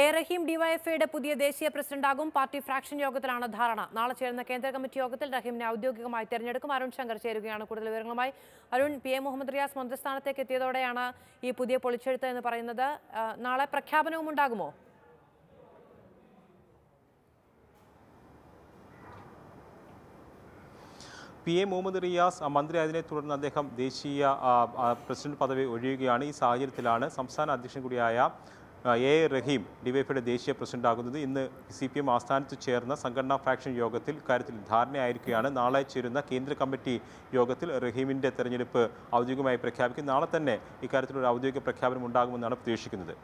A റഹീം ഡിവൈഎഫ്ഐയുടെ പുതിയ ദേശീയ പ്രസിഡന്റാകും പാർട്ടി ഫ്രാക്ഷൻ യോഗത്തിലാണ് ധാരണ നാളെ ചേരുന്ന കേന്ദ്ര കമ്മിറ്റി യോഗത്തിൽ റഹീമിനെ ഔദ്യോഗികമായി തെരഞ്ഞെടുക്കും അരുൺ ശങ്കർ ചേരുകയാണ് കൂടുതൽ വിവരങ്ങളുമായി അരുൺ പി എ മുഹമ്മദ് റിയാസ് മന്ത്രിസ്ഥാനത്തേക്ക് എത്തിയതോടെയാണ് ഈ പുതിയ പൊളിച്ചെഴുത്ത് എന്ന് പറയുന്നത് നാളെ പ്രഖ്യാപനവും ഉണ്ടാകുമോ പി എ മുഹമ്മദ് റിയാസ് മന്ത്രിയായതിനെ തുടർന്ന് അദ്ദേഹം ദേശീയ പ്രസിഡന്റ് പദവി ഒഴിയുകയാണ് ഈ സാഹചര്യത്തിലാണ് സംസ്ഥാന അധ്യക്ഷൻ കൂടിയായ എ റഹീം ഡിവൈഫിയുടെ ദേശീയ പ്രസിഡന്റാകുന്നത് ഇന്ന് സി പി എം ആസ്ഥാനത്ത് ചേർന്ന സംഘടനാ ഫ്രാക്ഷൻ യോഗത്തിൽ ഇക്കാര്യത്തിൽ ധാരണയായിരിക്കുകയാണ് നാളെ ചേരുന്ന കേന്ദ്ര കമ്മിറ്റി യോഗത്തിൽ റഹീമിൻ്റെ തെരഞ്ഞെടുപ്പ് ഔദ്യോഗികമായി പ്രഖ്യാപിക്കും നാളെ തന്നെ ഇക്കാര്യത്തിലൊരു ഔദ്യോഗിക പ്രഖ്യാപനം ഉണ്ടാകുമെന്നാണ് പ്രതീക്ഷിക്കുന്നത്